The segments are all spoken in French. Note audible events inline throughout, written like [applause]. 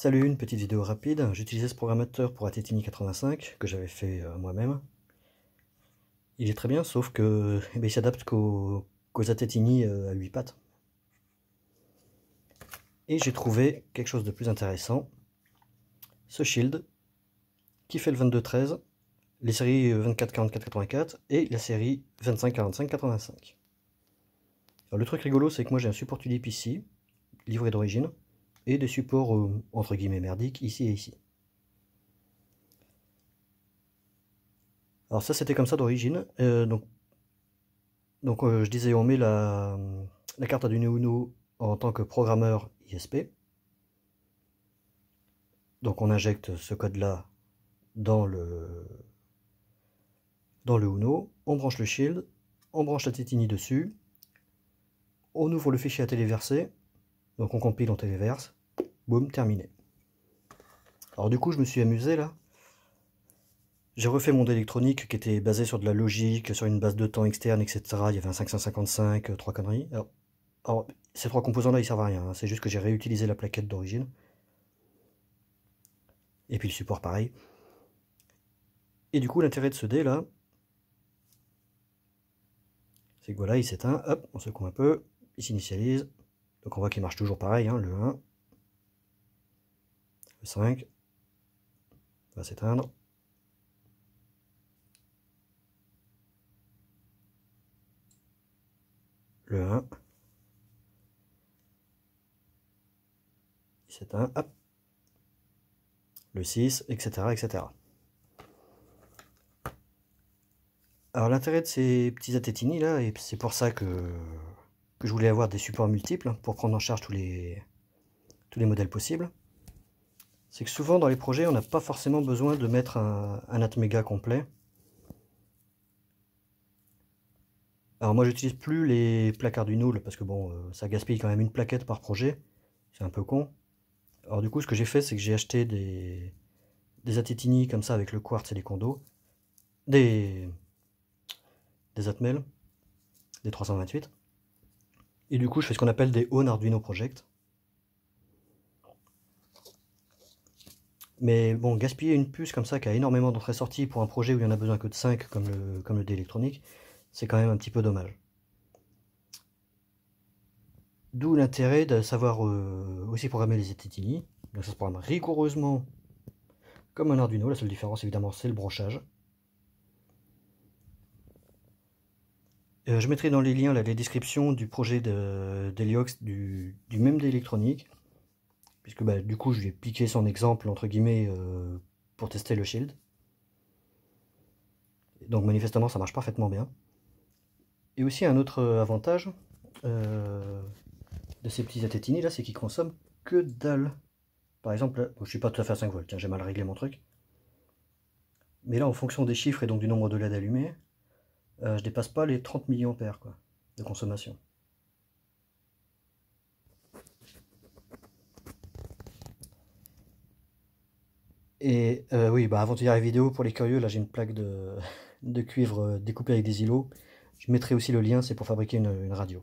Salut, une petite vidéo rapide. J'utilisais ce programmateur pour atetini 85 que j'avais fait euh, moi-même. Il est très bien, sauf que [laughs] eh ben, il s'adapte qu'aux qu euh, à 8 pattes. Et j'ai trouvé quelque chose de plus intéressant. Ce shield qui fait le 22-13, les séries 24-44-84 euh, et la série 25-45-85. Le truc rigolo, c'est que moi j'ai un support tulip ici, livré d'origine et des supports euh, entre guillemets merdiques ici et ici. Alors ça c'était comme ça d'origine. Euh, donc donc euh, je disais on met la, la carte à du Uno en tant que programmeur ISP. Donc on injecte ce code là dans le dans le Uno, on branche le shield, on branche la tétini dessus, on ouvre le fichier à téléverser, donc on compile, on téléverse, Boum, terminé. Alors du coup, je me suis amusé là. J'ai refait mon électronique qui était basé sur de la logique, sur une base de temps externe, etc. Il y avait un 555, euh, trois conneries. Alors, ces trois composants-là, ils servent à rien. Hein. C'est juste que j'ai réutilisé la plaquette d'origine. Et puis le support, pareil. Et du coup, l'intérêt de ce dé, là, c'est que voilà, il s'éteint. Hop, on secoue un peu. Il s'initialise. Donc on voit qu'il marche toujours pareil, hein, le 1. Le 5 va s'éteindre. Le 1. s'éteint. Le 6, etc. etc. Alors l'intérêt de ces petits atétini là, et c'est pour ça que, que, je voulais avoir des supports multiples hein, pour prendre en charge tous les, tous les modèles possibles c'est que souvent dans les projets, on n'a pas forcément besoin de mettre un, Atmega complet. Alors moi, j'utilise plus les plaques Arduino, parce que bon, euh, ça gaspille quand même une plaquette par projet. C'est un peu con. Alors du coup, ce que j'ai fait, c'est que j'ai acheté des, des comme ça avec le quartz et les condos. Des, des Atmel, des 328. Et du coup, je fais ce qu'on appelle des Own Arduino Project. Mais bon, gaspiller une puce comme ça qui a énormément d'entrées sorties pour un projet où il n'y en a besoin que de 5 comme le, comme dé électronique, c'est quand même un petit peu dommage. D'où l'intérêt de savoir euh, aussi programmer les étitini. Donc ça se programme rigoureusement comme un Arduino. La seule différence évidemment c'est le brochage. Euh, je mettrai dans les liens les descriptions du projet d'Eliox du, du même dé électronique puisque bah, du coup je vais ai son exemple entre guillemets euh, pour tester le shield. Donc manifestement ça marche parfaitement bien. Et aussi un autre euh, avantage euh, de ces petits atétinés là, c'est qu'ils consomment que dalle. Par exemple, là, je suis pas tout à fait à 5 volts, tiens hein, j'ai mal réglé mon truc. Mais là en fonction des chiffres et donc du nombre de LED allumés, euh, je dépasse pas les 30 mAh quoi, de consommation. Et euh, oui, bah, avant de dire la vidéo, pour les curieux, là j'ai une plaque de, [laughs] cuivre euh, découpée avec des îlots. Je mettrai aussi le lien, c'est pour fabriquer une, radio.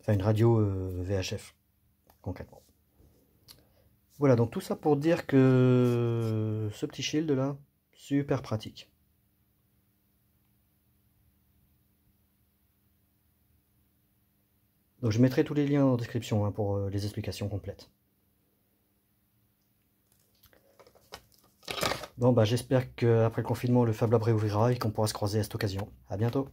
Enfin, une radio euh, VHF, concrètement. Voilà, donc tout ça pour dire que ce petit shield là, super pratique. Donc je mettrai tous les liens en description hein, pour les explications complètes. Bon, bah, j'espère qu'après le confinement, le Fab Lab réouvrira et qu'on pourra se croiser à cette occasion. À bientôt